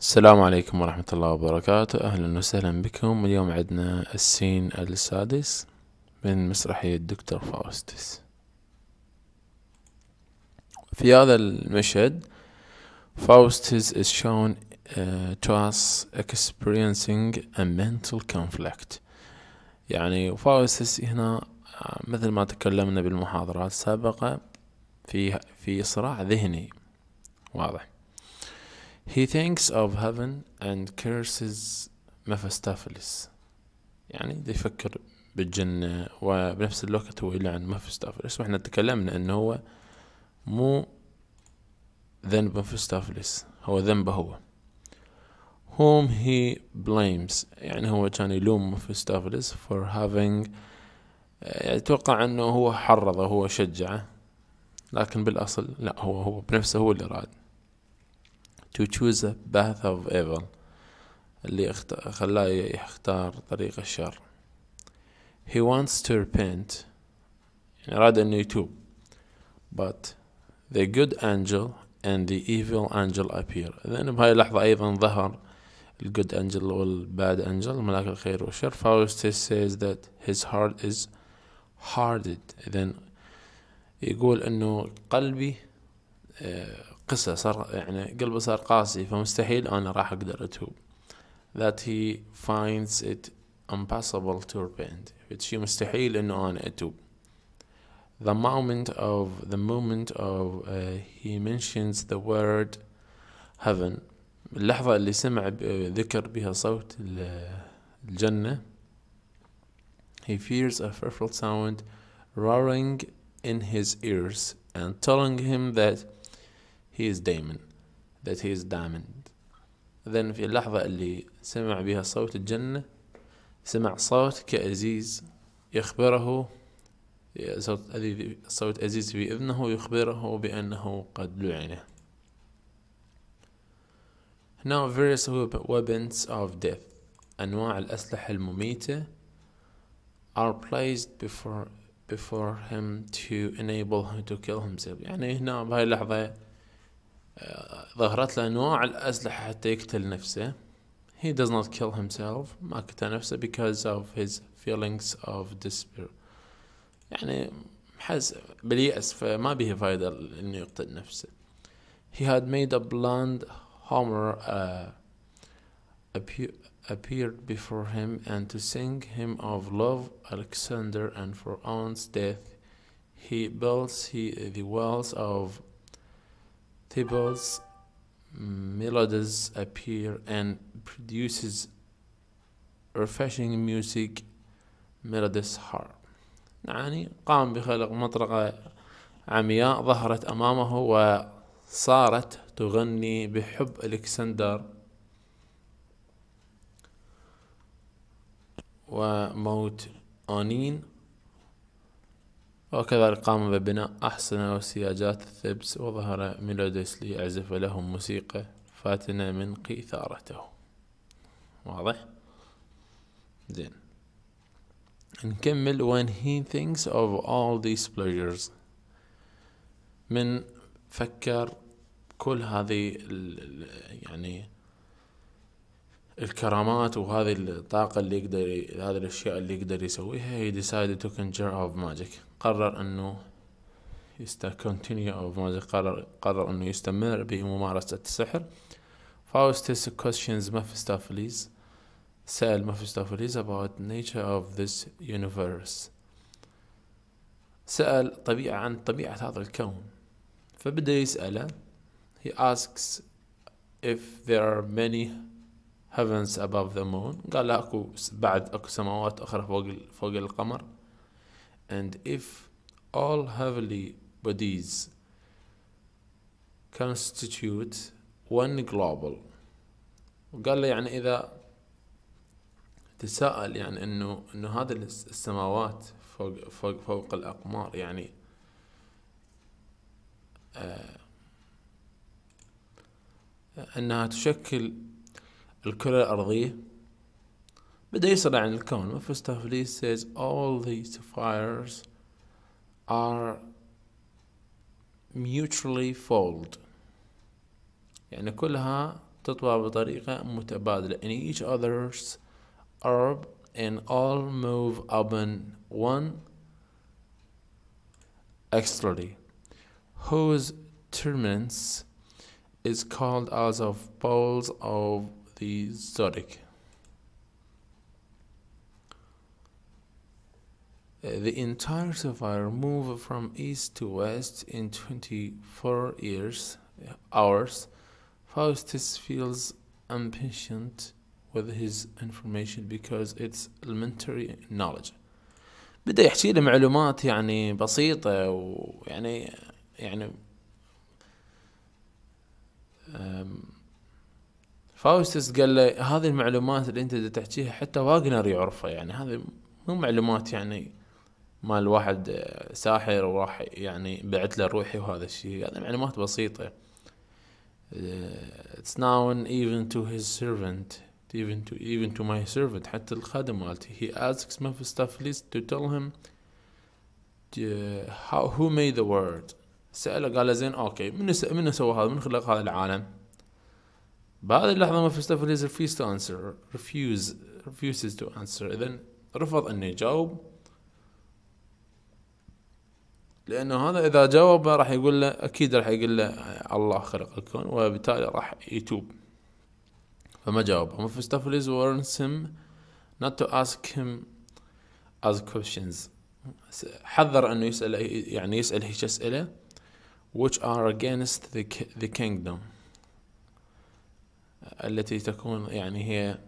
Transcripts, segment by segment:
السلام عليكم ورحمة الله وبركاته أهلا وسهلا بكم اليوم عندنا السين السادس من مسرحية دكتور فاوستس في هذا المشهد فاوستس is shown uh, to us experiencing a mental conflict يعني فاوستس هنا uh, مثل ما تكلمنا بالمحاضرات السابقة في في صراع ذهني واضح He thinks of heaven and curses Mephistopheles يعني ده يفكر بالجنة وبنفس الوقت هو يلعن مفستافلس واحنا تكلمنا انه هو مو ذنب مفستافلس هو ذنبه هو whom he blames يعني هو كان يلوم مفستافلس for having آه، يتوقع انه هو حرضه هو شجعه لكن بالاصل لا هو هو بنفسه هو اللي راد to choose the path of evil اللي خلاه يختار طريق الشر he wants to repent يعني أراد أنه يتوب but the good angel and the evil angel appear Then بهاي اللحظة أيضا ظهر the good angel or bad angel ملاك الخير والشر Faustus says that his heart is hardened then يقول أنه قلبي uh, قصة صار يعني قلبه صار قاسي فمستحيل أنا راح أقدر أتوب that he finds it impossible to repent it's مستحيل إنه أنا أتوب the moment of the moment of uh, he mentions the word heaven اللحظة اللي سمع ذكر بها صوت الجنة he fears a fearful sound roaring in his ears and telling him that he is Damon that he is diamond then في اللحظة اللي سمع بها صوت الجنة سمع صوت كأزيز يخبره صوت صوت أزيز في إذنه يخبره بأنه قد لعنه Now various weapons of death أنواع الأسلحة المميتة are placed before before him to enable him to kill himself يعني هنا بهاي اللحظة ظهرت له نوع الأسلحة حتى يقتل نفسه he does not kill himself ما قتل نفسه because of his feelings of despair يعني حس باليأس فما به فايدة إنه يقتل نفسه he had made a blind Homer uh, appear, appeared before him and to sing him of love Alexander and for Owen's death he builds he, the wells of tables, melodies appear and produces refreshing music melodious harp يعني قام بخلق مطرقة عمياء ظهرت أمامه وصارت تغني بحب الكسندر وموت أونين وكذلك قام ببناء أحصنة وسياجات الثبس وظهر ميلوديس ليعزف لهم موسيقى فاتنة من قيثارته واضح؟ زين نكمل when he thinks of all these pleasures من فكر كل هذه يعني الكرامات وهذه الطاقة اللي يقدر هذه الأشياء اللي يقدر يسويها he decided to conjure of magic قرر انه يستكونتينيو او ما قرر قرر انه يستمر بممارسة السحر Faustus questions Mephistopheles سأل Mephistopheles about nature of this universe سأل طبيعة عن طبيعة هذا الكون فبدأ يسأله he asks if there are many heavens above the moon قال لا اكو بعد اكو سماوات اخرى فوق فوق القمر And if all heavenly bodies constitute one global وقال له يعني إذا تساءل يعني انه انه هذا السماوات فوق فوق فوق الاقمار يعني آه انها تشكل الكره الارضيه بدأ يسأل عن الكون says all these fires are mutually fold يعني كلها تطوى بطريقة متبادلة and each other's orb and all move up in one externally whose terminus is called as of poles of the zodiac the entire sapphire move from east to west in 24 years, hours, Faustus feels impatient with his information because it's elementary knowledge. بدأ يحكي له معلومات يعني بسيطة ويعني يعني فاوستس قال له هذه المعلومات اللي انت تحكيها حتى واجنر يعرفها يعني هذه مو معلومات يعني مال واحد ساحر وراح يعني بعت له روحي وهذا الشيء هذا معلومات بسيطة it's now even to his servant even to even to my servant حتى الخادم مالتي he asks Mephistopheles to tell him to, how who made the world سأله قال له زين اوكي من س... من سوى هذا من خلق هذا العالم بهذه اللحظة Mephistopheles refuses to answer refuse refuses to answer اذا رفض انه يجاوب لانه هذا اذا جاوب راح يقول له اكيد راح يقول له الله خلق الكون وبالتالي راح يتوب فما جاوب Mephistopheles warns him not to ask him as questions حذر انه يسال يعني يسال هيك اسئله which are against the, the kingdom التي تكون يعني هي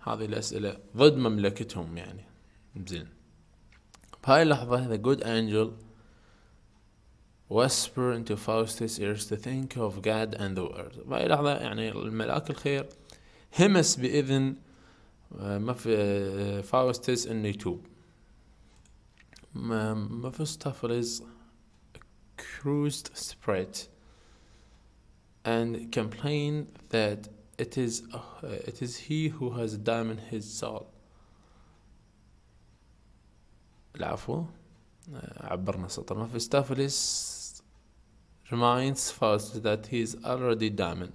هذه الاسئله ضد مملكتهم يعني زين بهاي اللحظه the good angel whisper into Faustus' ears to think of God and the world بهاي اللحظة يعني الملاك الخير همس بإذن فاوستس انه يتوب Mephistopheles accused Sprite and complained that it is uh, it is he who has damned his soul. العفو uh, عبرنا سطر مفستافلس reminds Faust that he is already damned.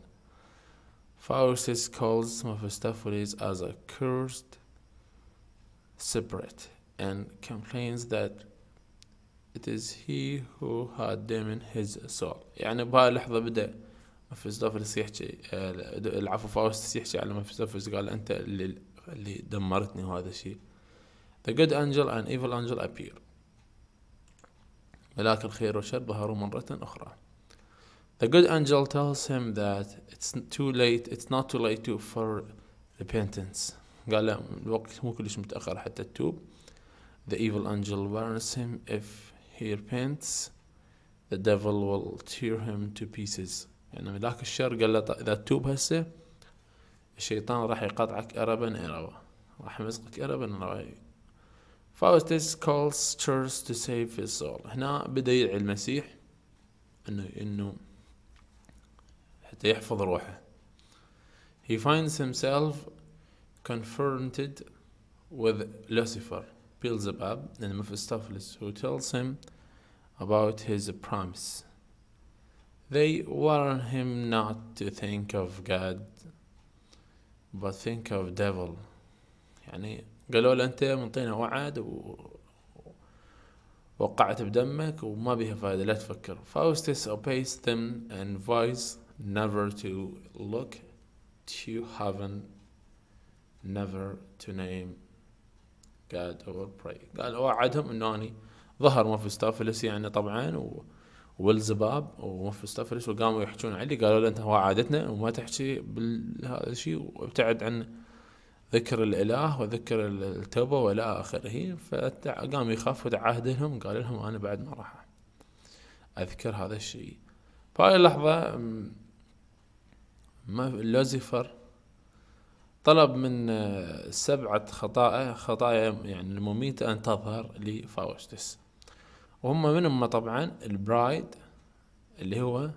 Faustus calls Mephistopheles as a cursed separate and complains that it is he who had damned his soul يعني بهاي اللحظة بدأ مفيستوفلس يحكي العفو فاوستس يحكي على مفيستوفلس قال أنت اللي اللي دمرتني وهذا الشيء The good angel and evil angel appear ملاك الخير والشر ظهروا مرة أخرى The good angel tells him that it's too late it's not too late to for repentance قال لا الوقت مو كلش حتى تتوب The evil angel warns him if he repents the devil will tear him to pieces يعني ملاك الشر قال له إذا توب هسه الشيطان راح يقطعك أربا أربا راح يمزقك أربا أربا Faustus calls church to save his soul هنا بدأ يدعي المسيح انه انه حتى يحفظ روحه he finds himself confronted with Lucifer Beelzebub and Mephistopheles who tells him about his promise they warn him not to think of God but think of devil يعني قالوا له انت منطينا وعد و... وقعت بدمك وما بيها فائدة لا تفكر فأوستس obeys them and voice never to look to heaven, never to name God or pray. قال وعدهم انه اني يعني ظهر مفستافلس يعني طبعا والزباب ومفستافلس وقاموا يحجون علي قالوا له انت وعدتنا وما تحكي بهذا الشيء وابتعد عن ذكر الاله وذكر التوبه والى اخره فقام يخاف وتعهد لهم قال لهم انا بعد ما راح اذكر هذا الشيء فهاي اللحظه ما لوزيفر طلب من آه، سبعة خطايا خطايا يعني المميتة أن تظهر لفاوستس وهم منهم طبعا البرايد اللي هو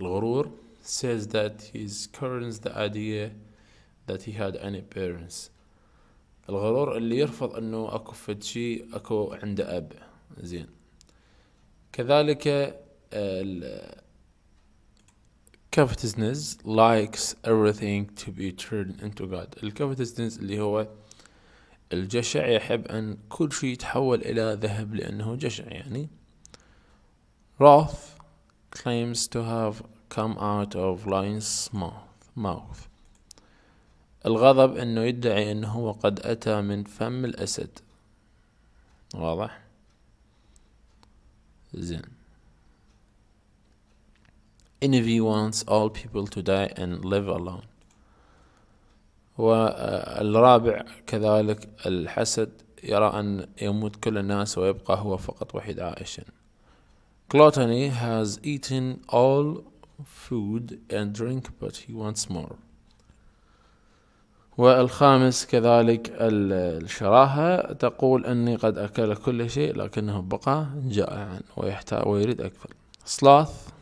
الغرور says that he scorns the idea that he had any parents الغرور اللي يرفض انه اكو فد شيء اكو عنده اب زين كذلك covetousness likes everything to be turned into God covetousness اللي هو الجشع يحب أن كل شيء يتحول إلى ذهب لأنه جشع يعني wrath claims to have come out of lion's mouth, mouth. الغضب أنه يدعي أنه هو قد أتى من فم الأسد واضح زين envy wants all people to die and live alone والرابع كذلك الحسد يرى أن يموت كل الناس ويبقى هو فقط وحيد عائشا Gluttony has eaten all food and drink but he wants more والخامس كذلك الشراهة تقول أني قد أكل كل شيء لكنه بقى جائعا ويحتاج ويريد أكثر sloth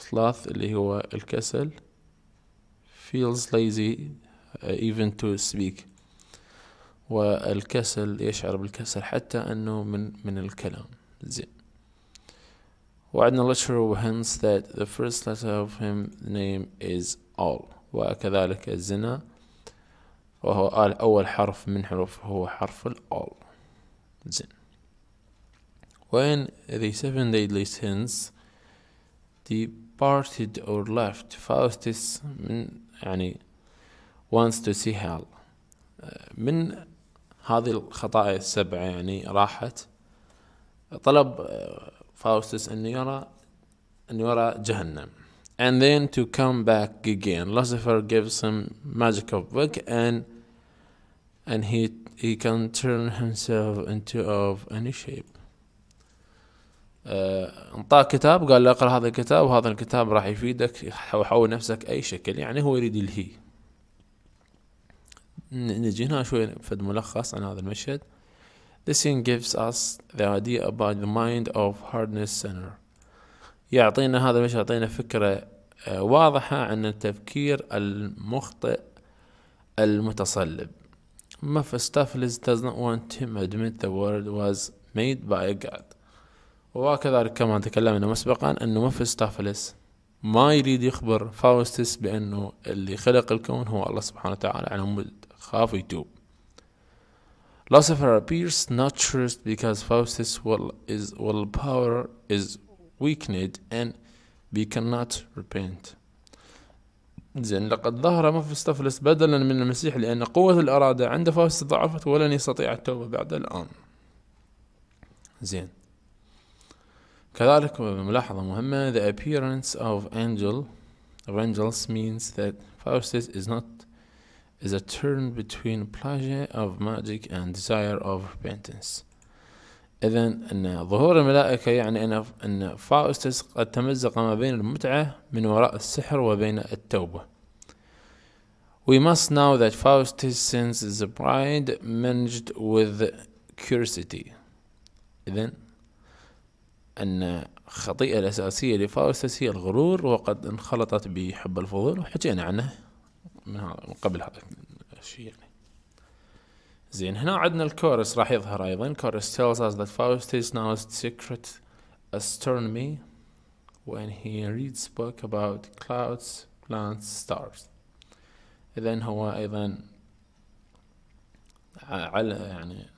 الثلاث اللي هو الكسل feels lazy uh, even to speak والكسل يشعر بالكسل حتى أنه من من الكلام زين وعدنا لشر hints that the first letter of him name is all وكذلك الزنا وهو آل أول حرف من حروف هو حرف ال all زين when the seven deadly sins the parted or left Faustus من يعني wants to see hell من هذه الخطايا السبعة يعني راحت طلب فاوستس أن يرى أن يرى جهنم and then to come back again Lucifer gives him magical book and and he he can turn himself into of any shape آه، انطاه كتاب قال له اقرا هذا الكتاب وهذا الكتاب راح يفيدك حول نفسك اي شكل يعني هو يريد الهي نجي هنا شوي فد ملخص عن هذا المشهد This scene gives us the idea about the mind of hardness center يعطينا هذا المشهد يعطينا فكرة آه، واضحة عن التفكير المخطئ المتصلب Mephistopheles does not want him to admit the world was made by a God وكذلك كما تكلمنا مسبقا أنه مفستافلس ما يريد يخبر فاوستس بأنه اللي خلق الكون هو الله سبحانه وتعالى على مود خاف يتوب Lucifer appears not trust because Faustus' will is will power is weakened and we cannot repent. زين لقد ظهر مفستفلس بدلا من المسيح لأن قوة الإرادة عند فاوستس ضعفت ولن يستطيع التوبة بعد الآن. زين كذلك ملاحظة مهمة the appearance of angel angels means that Faustus is not is a turn between pleasure of magic and desire of repentance إذا أن ظهور الملائكة يعني أن أن فاوستس قد تمزق ما بين المتعة من وراء السحر وبين التوبة. We must know that Faustus since is a bride managed with curiosity. إذا أن الخطيئة الأساسية لفاوستس هي الغرور وقد انخلطت بحب الفضول وحكينا عنه من قبل هذا الشيء يعني زين هنا عندنا الكورس راح يظهر أيضا كورس tells us that Faustus knows the secret astronomy when he reads book about clouds, plants, stars إذا هو أيضا على يعني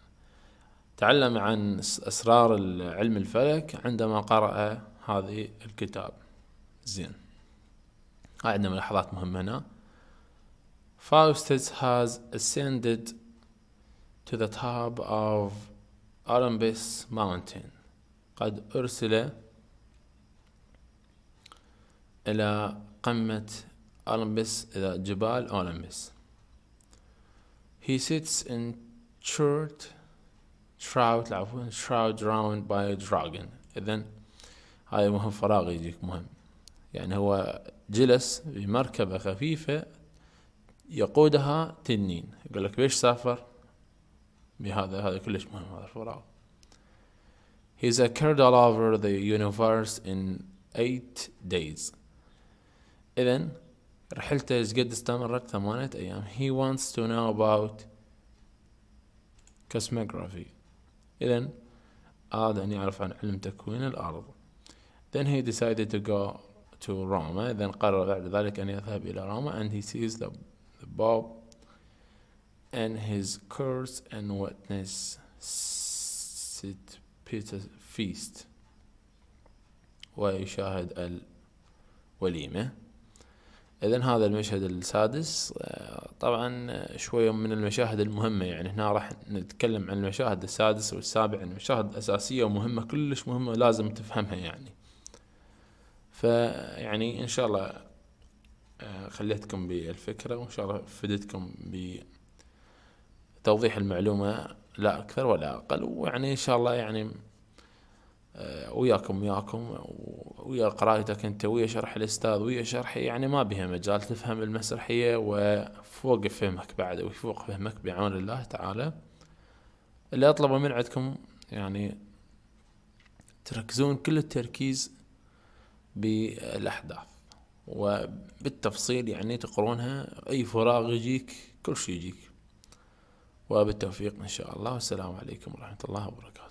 تعلم عن أسرار علم الفلك عندما قرأ هذه الكتاب زين هاي عندنا ملاحظات مهمة هنا Faustus has ascended to the top of Olympus mountain قد أرسل إلى قمة أولمبس إلى جبال أولمبس He sits in church شراود عفوا شراود راوند باي dragon اذا هاي مهم فراغ يجيك مهم يعني هو جلس بمركبة خفيفة يقودها تنين يقول لك ليش سافر بهذا هذا كلش مهم هذا الفراغ He a all over the universe in eight days إذا رحلته ايش قد استمرت ثمانية أيام He wants to know about cosmography إذا هذا then يعرف عن علم تكوين الأرض. Then he decided to go to Roma. Then قرر بعد ذلك أن يذهب إلى روما. and he sees the, the Bab and his curse and witness sit Peter's feast ويشاهد الوليمة إذا هذا المشهد السادس طبعا شوية من المشاهد المهمة يعني هنا راح نتكلم عن المشاهد السادس والسابع يعني مشاهد أساسية ومهمة كلش مهمة لازم تفهمها يعني فيعني إن شاء الله آه، خليتكم بالفكرة وإن شاء الله فدتكم بتوضيح المعلومة لا أكثر ولا أقل ويعني إن شاء الله يعني آه، وياكم وياكم ويا قرايتك انت ويا شرح الاستاذ ويا شرحي يعني ما بها مجال تفهم المسرحيه وفوق فهمك بعد وفوق فهمك بعون الله تعالى اللي اطلبه من عندكم يعني تركزون كل التركيز بالاحداث وبالتفصيل يعني تقرونها اي فراغ يجيك كل شيء يجيك وبالتوفيق ان شاء الله والسلام عليكم ورحمه الله وبركاته